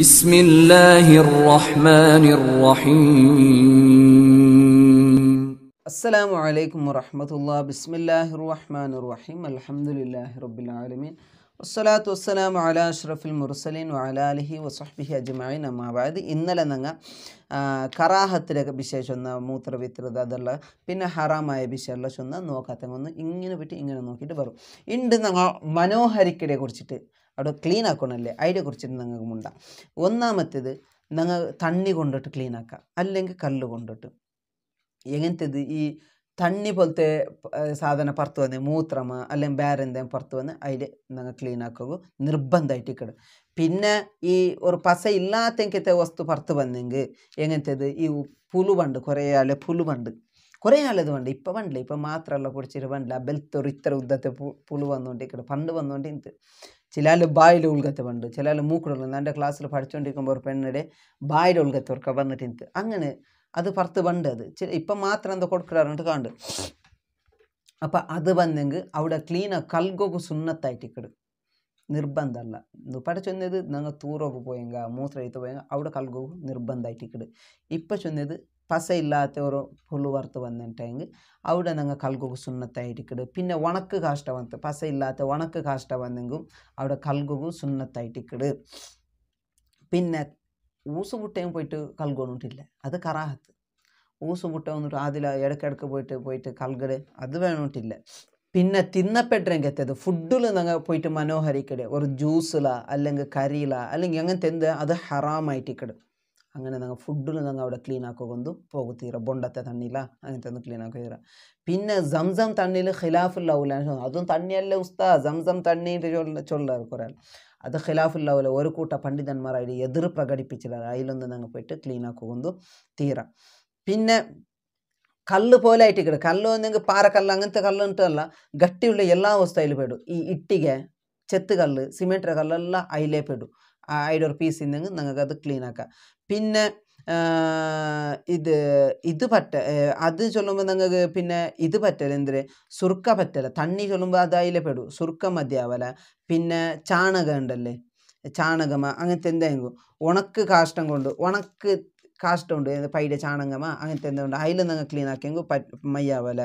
അസ്സലാമു അലൈക്കും വറഹമത്തുള്ള ബിസ്മില്ലാഹി റഹ്മാൻ റഹീം അലഹമുല്ലാഹി റബ്ബിൽ ആലമീൻ വസ്സലാത്തു വസ്സലാം അല അഷ്റഫുൽ മുർസലീൻ വലാലിഹി വസഹ്ബിഹി അജ്മൈൻ അമ്മാവായത് ഇന്നലെ ഞങ്ങൾ കറാഹത്തിലെ വിശേഷം ഒന്ന് മൂത്രവിത്രത അതുള്ള പിന്നെ ഹറാമായ നോക്കാത്ത ഒന്ന് ഇങ്ങനെ പറ്റി ഇങ്ങനെ നോക്കിയിട്ട് വരും ഉണ്ട് ഞങ്ങൾ മനോഹരിക്കടയെ കുറിച്ചിട്ട് അവിടെ ക്ലീൻ ആക്കണമല്ലേ അതിനെക്കുറിച്ചിട്ട് നിങ്ങൾക്ക് മുണ്ട ഒന്നാമത്തേത് നിങ്ങൾ തണ്ണി കൊണ്ടിട്ട് ക്ലീൻ ആക്കുക അല്ലെങ്കിൽ കല്ല് കൊണ്ടിട്ട് എങ്ങനത്തേത് ഈ തണ്ണി പോലത്തെ സാധനം പുറത്ത് വന്ന് മൂത്രമ അല്ലെങ്കിൽ വേറെ എന്തെങ്കിലും പുറത്ത് വന്ന് അതിൽ നിങ്ങൾ ക്ലീൻ ആക്കുക നിർബന്ധമായിട്ട് കിടും പിന്നെ ഈ ഒരു പസ ഇല്ലാത്തത്തെ വസ്തു പുറത്ത് വന്നെങ്കിൽ എങ്ങനത്തേത് ഈ പുലുവണ്ട് കുറേ ആൾ പുലുവണ്ട് കുറേ ആളത് വണ്ട് ഇപ്പം വണ്ടില്ല ഇപ്പം മാത്രമല്ല കുടിച്ചിട്ട് വണ്ടില്ല ബെൽത്തൊരു ഇത്ര ഉദ്ദത്തെ പുലു വന്നുകൊണ്ട് പണ്ട് വന്നുകൊണ്ട് ഇത് ചിലാലും ബായിൽ ഉൾഗത്ത് പണ്ട് ചിലയാൾ മൂക്കുടലുണ്ട് എൻ്റെ ക്ലാസ്സിൽ പഠിച്ചുകൊണ്ടിരിക്കുമ്പോൾ ഒരു പെണ്ണിടെ ബായുടെ ഉൾഗത്ത് ഓർക്ക വന്നിട്ടുണ്ട് അങ്ങനെ അത് പുറത്ത് പണ്ട് അത് ഇപ്പം മാത്രം എന്താ കൊടുക്കാറുണ്ട് കാണ്ട് അപ്പം അത് വന്നെങ്കിൽ അവിടെ ക്ലീനാಗಿ കൽഗോക്ക് സുന്നത്തായിട്ടിക്കട് നിർബന്ധമല്ല പട ചൊന്നത് ഞങ്ങൾ തൂറോക്ക് പോയെങ്കിൽ മൂത്ര എഴുത്ത് പോയെങ്ക അവിടെ കൽഗോക്ക് നിർബന്ധമായിട്ടിക്കട് ഇപ്പം ചെന്നത് പസയില്ലാത്ത ഒരു പുള്ളു വറുത്ത് വന്നിട്ടെങ്കിൽ അവിടെ നിങ്ങൾ കൽകുക സുന്നത്തായിരിക്കട് പിന്നെ ഉണക്ക് കാഷ്ട വന്ന് പസയില്ലാത്ത ഉണക്ക് കാഷ്ട വന്നെങ്കും അവിടെ കൽകുക സുന്നത്തായിട്ടിക്കട് പിന്നെ ഊസ് പോയിട്ട് കൽകൊണ്ടിട്ടില്ല അത് കറാഹത്ത് ഊസ് മുട്ട വന്നിട്ട് അതിൽ ഇടയ്ക്കിടയ്ക്ക് പോയിട്ട് പോയിട്ട് കൽകട് അത് വേണിട്ടില്ല പിന്നെ തിന്നപ്പെട്ടെങ്കിൽ എത്തിയത് ഫുഡിൽ നിങ്ങൾ പോയിട്ട് മനോഹരിക്കട് ഒരു ജ്യൂസിലാ അല്ലെങ്കിൽ കറിയിലാ അല്ലെങ്കിൽ അങ്ങനത്തെ എന്ത് അത് ഹറാമായിട്ടിക്കട് അങ്ങനെ ഞങ്ങൾ ഫുഡിൽ ഞങ്ങൾ അവിടെ ക്ലീൻ പോകും പോകുത്തീര ബൊണ്ടത്തെ തണ്ണിയില അങ്ങനത്തെ ഒന്ന് ക്ലീൻ ആക്കുക പിന്നെ സംസം തണ്ണിയിൽ ഖിലാഫുല്ലാവൂല അതും തണ്ണിയല്ല ഉസ്താ സംസം തണ്ണീൻ്റെ ചൊല്ല ചൊല്ലാർ കുറേ അത് ഖിലാഫുല്ലാവൂല ഒരു കൂട്ട പണ്ഡിതന്മാരായിട്ട് എതിർ പ്രകടിപ്പിച്ചില്ല അതിലൊന്ന് ഞങ്ങൾ പോയിട്ട് ക്ലീൻ ആക്കൊന്ന് തീര പിന്നെ കല്ല് പോലെ ആയിട്ട് കിട്ടും കല്ല് ഒന്നെങ്കിൽ പാറക്കല്ല് അങ്ങനത്തെ കല്ല് ഉണ്ടല്ല ഗട്ടിയുള്ള എല്ലാ വസ്തു ಅಯ್ಲಿ ಬೇಡು ഈ ഇട്ടിക ചെത്ത് കല്ല് ಸಿಮೆಂಟ್ರ കല്ലെല്ലാം ಅಯ್ಲೇ ಬೇಡು ഐഡ് റുപ്പീസിൽ നിന്ന് അത് ക്ലീൻ ആക്കാം പിന്നെ ഇത് ഇത് പറ്റ അത് ചൊല്ലുമ്പോൾ നിങ്ങൾക്ക് പിന്നെ ഇത് പറ്റല എന്തേ സുർക്ക പറ്റല തണ്ണി ചൊല്ലുമ്പോൾ അത് അതിലെ പെടും സുർക്ക മതിയാവല പിന്നെ ചാണകം ഉണ്ടല്ലേ ചാണകമ അങ്ങനത്തെ എന്തെങ്കിലും ഉണക്ക് കാഷ്ടം കൊണ്ട് ഉണക്ക് കാഷ്ടമുണ്ട് പൈഡ ചാണകമ അങ്ങനത്തെ എന്തുകൊണ്ട് അതിൽ നിങ്ങൾ ക്ലീൻ ആക്കിയെങ്കിൽ പ മയ്യാവല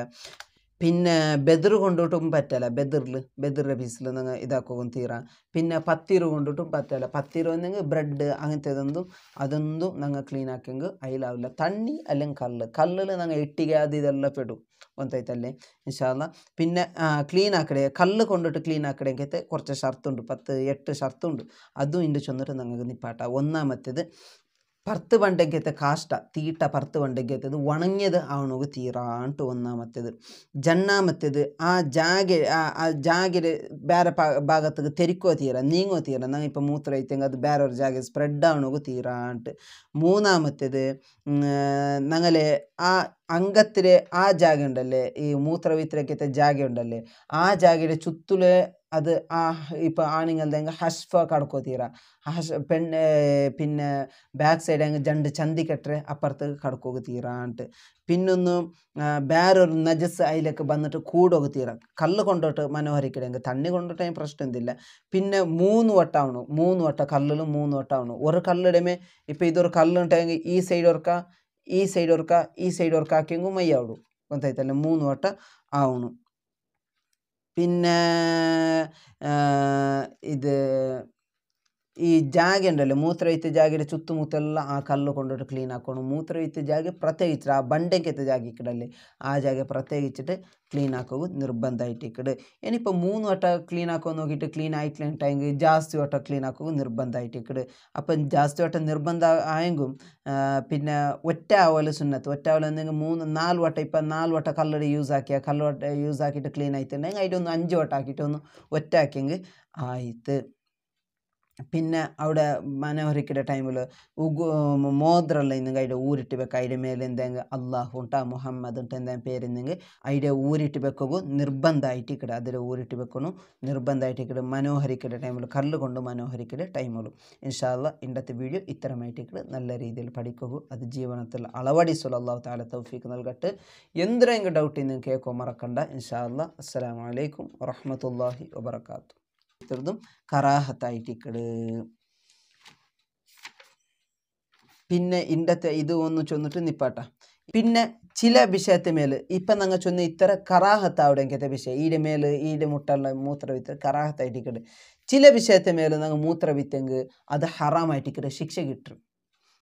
പിന്നെ ബെദർ കൊണ്ടിട്ടും പറ്റല ബെദറിൽ ബദർ റബീസിൽ നിങ്ങൾ ഇതാക്കും തീറ പിന്നെ പത്തിര കൊണ്ടിട്ടും പറ്റല പത്തിര നിങ്ങൾ ബ്രെഡ് അങ്ങനത്തെ ഇതൊന്നും അതൊന്നും നിങ്ങൾ ക്ലീൻ ആക്കിയെങ്കിൽ അതിലാവില്ല തണ്ണി അല്ലെങ്കിൽ കല്ല് കല്ലിൽ നിങ്ങൾ ഇട്ടികാതെ ഇതെല്ലാം പെടും ഒന്നായിട്ടല്ലേ ഇൻഷാല്ല പിന്നെ ക്ലീൻ ആക്കടേ കല്ല് കൊണ്ടിട്ട് ക്ലീൻ ആക്കടേക്കത്തെ കുറച്ച് ഷർത്തുണ്ട് പത്ത് എട്ട് ഷർത്തുണ്ട് അതും ഇണ്ട് ചെന്നിട്ട് നിങ്ങൾക്ക് നിപ്പാട്ടാം ഒന്നാമത്തേത് ಪರ್ತು ಬಂಡಗ್ಯತೆ ಕಾಷ್ಟ ತೀಟ ಪರ್ತು ಬಂಡಗ್ಯತೆ ಅದು ಒಣಗ್ಯದ ಅವನಿಗೆ ತೀರಾ ಅಂಟು ಒನ್ನ ಮತ್ತೆದು ಜನ್ನ ಮತ್ತೆದು ಆ ಜಾಗೆ ಆ ಜಾಗೆ ಬೇರೆ ಪಾ ಭಾಗತ್ತಿಗೆ ತೆರಿಕೋ ತೀರ ನೀಂಗೋ ತೀರ ನಂಗೆ ಇಪ್ಪ ಮೂತ್ರ ಐತೆಂಗೆ ಅದು ಬೇರೆಯವ್ರ ಜಾಗೆ ಸ್ಪ್ರೆಡ್ ಅವನಿಗೆ ತೀರಾ ಅಂಟು മൂന്നാ മറ്റേത് ഞങ്ങളെ ആ അംഗത്തിലെ ആ ജാഗ ഉണ്ടല്ലേ ഈ മൂത്രവിത്രക്കത്തെ ജാഗ ഉണ്ടല്ലേ ആ ജാഗയുടെ ചുത്തുലെ അത് ആ ഇപ്പോൾ ആണുങ്ങളുടെ അങ്ങ് ഹഷ്ഫ തീര ഹഷ് പെൺ പിന്നെ ബാക്ക് സൈഡ് അങ്ങ് ജണ്ട് ചന്തി കെട്ടറെ അപ്പുറത്തേക്ക് കടക്കോ തീരാണ്ട് പിന്നൊന്ന് വേറൊരു നജസ് അതിലേക്ക് വന്നിട്ട് കൂടൊക്കെ തീറ കല്ല് കൊണ്ടോട്ട് മനോഹരിക്കിടങ്ങ് തണ്ണി കൊണ്ടോട്ടേ പ്രശ്നം പ്രശ്നമൊന്നുമില്ല പിന്നെ മൂന്ന് വട്ടാവണു മൂന്ന് വട്ട കല്ലിലും മൂന്ന് വട്ടാവണു ഒരു കല്ലിടമേ ഇപ്പോൾ ഇതൊരു കല്ലുണ്ടെങ്കിൽ ഈ സൈഡ് ഓർക്ക ഈ സൈഡ് ഓർക്ക ഈ സൈഡ് ഓർക്കാക്കിയെങ്കിൽ മയ്യാവുള്ളൂ ಗೊತ್ತಾಯ್ತಲ್ಲ മൂന്ന് വട്ട ആവണു പിന്നെ ഇത് ഈ ಜಾಗೆ ಉಂಡಲ್ಲ ಮೂತ್ರ ಇತ್ತ ಜಾಗೆಡೆ ಸುತ್ತಮುತ್ತೆಲ್ಲ ಆ ಕಲ್ಲು ಕೊಂಡು ಕ್ಲೀನ್ ಹಾಕೊಂಡು ಮೂತ್ರ ಇತ್ತ ಜಾಗೆ ಪ್ರತ್ಯೇಕಿച്ച് ആ ബണ്ടയ്ക്കത്തെ ജാഗ ഇക്കടല്ലേ ആ ജാഗ പ്രത്യേകിച്ചിട്ട് ക്ലീൻ ആക്കുക നിർബന്ധമായിട്ട് ഇനിയിപ്പോൾ മൂന്ന് വട്ടം ക്ലീൻ ആക്കുക നോക്കിയിട്ട് ക്ലീൻ ആയിട്ടില്ലെങ്കിൽ ജാസ്തി വട്ടം ക്ലീൻ ആക്കുക നിർബന്ധമായിട്ട് ഇക്കട് അപ്പം ജാസ്തി വട്ടം നിർബന്ധ ആയെങ്കിലും പിന്നെ ഒറ്റ ആവല സുന്നത്ത് ഒറ്റ ആവല എന്തെങ്കിലും മൂന്ന് നാല് വട്ടം ഇപ്പം നാല് വട്ടം കല്ല് യൂസ് ആക്കിയ കല്ല് വട്ട യൂസ് ആക്കിയിട്ട് ക്ലീൻ ആയിട്ടുണ്ടെങ്കിൽ അതിൻ്റെ ഒന്ന് അഞ്ച് വട്ടം ആക്കിയിട്ട് ഒന്ന് ഒറ്റ ആക്കിയെങ്കിൽ ആയിട്ട് പിന്നെ അവിടെ മനോഹരിക്കുടെ ടൈമിൽ മോദ്രല്ല ഇന്ന് കൈ ഊരിട്ട് വെക്ക അതിൻ്റെ മേലെ എന്തെങ്കിലും അള്ളാഹു ഉണ്ടാ മുഹമ്മദ് ഉണ്ട് എന്തെങ്കിലും പേരുണ്ടെങ്കിൽ അതിൻ്റെ ഊരിട്ട് വെക്കുക നിർബന്ധമായിട്ട് ഇക്കട അതിൽ ഊരിട്ട് വെക്കണു നിർബന്ധമായിട്ട് ഇക്കട മനോഹരിക്കുടെ ടൈമിൽ കല്ല് കൊണ്ട് മനോഹരിക്കുടെ ടൈമുള്ളൂ ഇൻഷാല്ല ഇൻ്റത്തെ വീഡിയോ ഇത്തരമായിട്ട് ഇക്കട നല്ല രീതിയിൽ പഠിക്കുക അത് ജീവനത്തിൽ അളവടി സുല അള്ളാഹു താല തൗഫീക്ക് നൽകട്ട് എന്തെങ്കിലും ഡൗട്ട് ഇന്ന് കേൾക്കോ മറക്കണ്ട ഇൻഷാല്ല അസ്സലാമലൈക്കും വറഹമത്തല്ലാഹി വാത്തു കറാഹത്തായി കറാഹത്തായിട്ടിക്കട് പിന്നെ ഇണ്ടത്തെ ഇത് ഒന്ന് ചൊന്നിട്ട് നിപ്പാട്ട പിന്നെ ചില വിഷയത്തെ മേൽ ഇപ്പം നങ്ങൾ ചൊന്ന ഇത്തര കറാഹത്താവിടെ എങ്കത്തെ വിഷയം ഈടെ മേൽ ഈടെ മുട്ടുള്ള മൂത്രവിത്ത് കറാഹത്തായിട്ടിക്കട് ചില വിഷയത്തെ മേൽ ഞങ്ങൾ മൂത്രവിത്തെങ്ക് അത് ഹറാമായിട്ടിക്കട് ശിക്ഷ കിട്ടും